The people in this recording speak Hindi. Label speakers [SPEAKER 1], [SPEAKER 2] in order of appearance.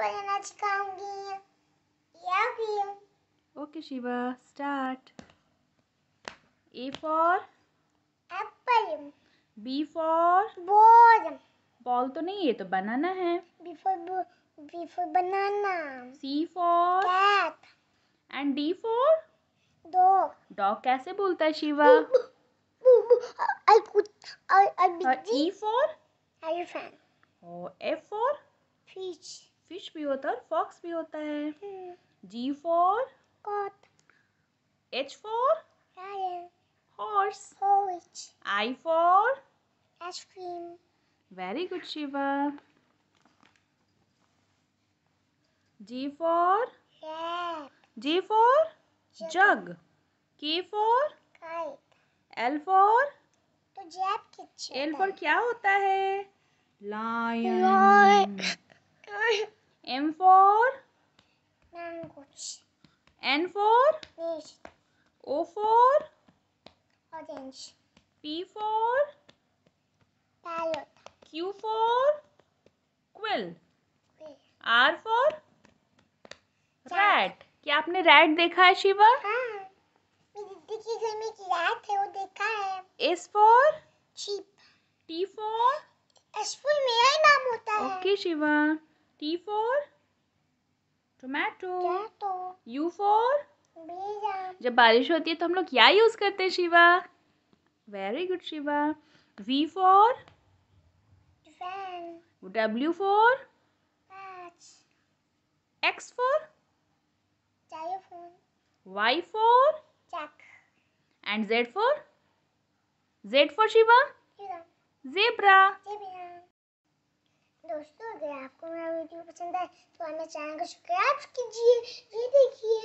[SPEAKER 1] बनाना सिखाऊंगी love you okay Shiva start A for apple B for ball ball तो नहीं ये तो बनाना है B for B for banana C for cat and D for dog dog कैसे बोलता है Shiva I could I I. E for elephant ओ एफ फॉर फिश फिश भी होता है और फॉक्स भी होता है G for goat H for horse I for ice cream very good Shiva ji for G for jug K for L for L for क्या होता है lion N for O for P for Q for quill R for rat क्या आपने रैट देखा है शिवा हाँ, रैट है वो देखा है S for sheep T for S Shiva T for tomato U for जब बारिश होती है तो हम लोग क्या यूज करते हैं Shiva very good Shiva V for W for X for Y for and Z for Z for Shiva zebra है तो हमारे चैनल को सब्सक्राइब कीजिए ये देखिए